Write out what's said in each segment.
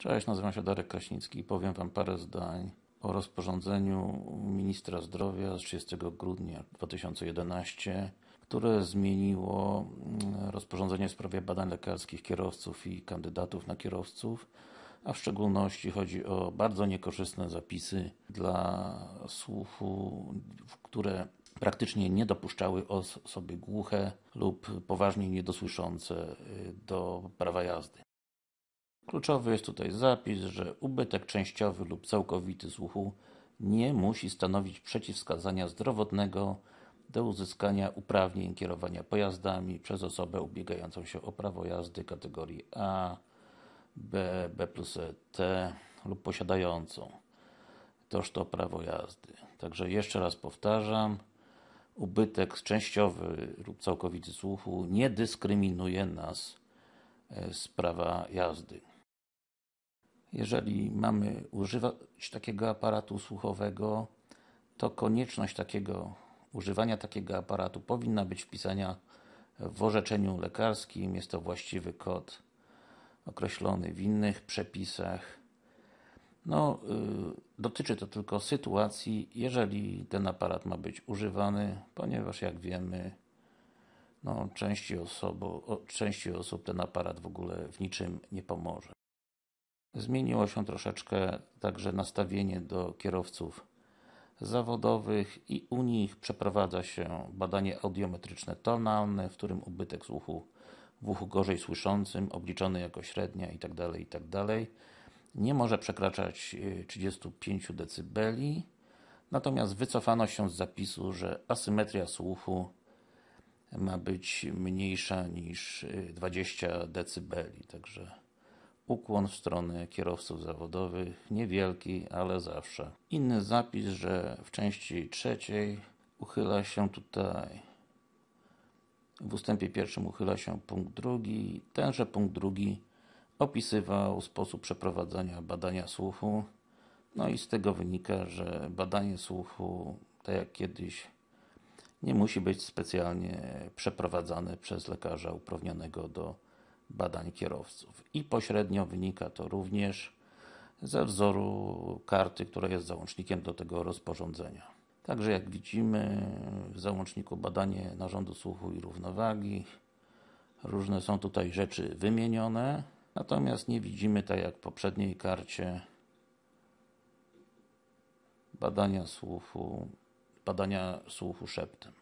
Cześć, nazywam się Darek Kraśnicki i powiem Wam parę zdań o rozporządzeniu ministra zdrowia z 30 grudnia 2011, które zmieniło mm, rozporządzenie w sprawie badań lekarskich kierowców i kandydatów na kierowców, a w szczególności chodzi o bardzo niekorzystne zapisy dla słuchu, które praktycznie nie dopuszczały osoby głuche lub poważnie niedosłyszące y, do prawa jazdy. Kluczowy jest tutaj zapis, że ubytek częściowy lub całkowity słuchu nie musi stanowić przeciwwskazania zdrowotnego do uzyskania uprawnień kierowania pojazdami przez osobę ubiegającą się o prawo jazdy kategorii A, B, B plus T lub posiadającą toż to prawo jazdy. Także jeszcze raz powtarzam, ubytek częściowy lub całkowity słuchu nie dyskryminuje nas e, z prawa jazdy. Jeżeli mamy używać takiego aparatu słuchowego, to konieczność takiego używania takiego aparatu powinna być wpisana w orzeczeniu lekarskim. Jest to właściwy kod określony w innych przepisach. No, y, dotyczy to tylko sytuacji, jeżeli ten aparat ma być używany, ponieważ jak wiemy, no, części, osobo, o, części osób ten aparat w ogóle w niczym nie pomoże. Zmieniło się troszeczkę także nastawienie do kierowców zawodowych i u nich przeprowadza się badanie audiometryczne tonalne, w którym ubytek słuchu w uchu gorzej słyszącym, obliczony jako średnia itd. Tak itd. Tak nie może przekraczać 35 y, dB, natomiast wycofano się z zapisu, że asymetria słuchu ma być mniejsza niż 20 y, dB, także Ukłon w stronę kierowców zawodowych, niewielki, ale zawsze. Inny zapis, że w części trzeciej uchyla się tutaj w ustępie pierwszym uchyla się punkt drugi. Tenże punkt drugi opisywał sposób przeprowadzania badania słuchu. No i z tego wynika, że badanie słuchu, tak jak kiedyś, nie musi być specjalnie przeprowadzane przez lekarza uprawnionego do badań kierowców. I pośrednio wynika to również ze wzoru karty, która jest załącznikiem do tego rozporządzenia. Także jak widzimy w załączniku badanie narządu słuchu i równowagi różne są tutaj rzeczy wymienione natomiast nie widzimy tak jak w poprzedniej karcie badania słuchu badania słuchu szeptem.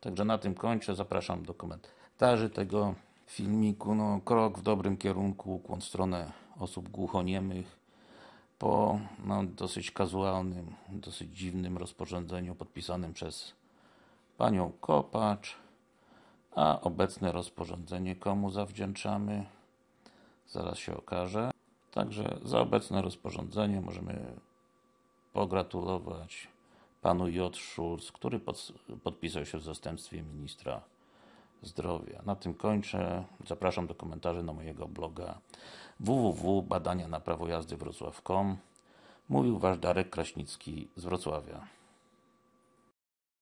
Także na tym kończę. Zapraszam do komentarzy tego filmiku, no, krok w dobrym kierunku, w stronę osób głuchoniemych po no, dosyć kazualnym, dosyć dziwnym rozporządzeniu podpisanym przez panią Kopacz a obecne rozporządzenie komu zawdzięczamy? Zaraz się okaże. Także za obecne rozporządzenie możemy pogratulować panu J. Szulc, który pod, podpisał się w zastępstwie ministra zdrowia. Na tym kończę. Zapraszam do komentarzy na mojego bloga www.badania na prawo jazdy wrocław.com Mówił Wasz Darek Kraśnicki z Wrocławia.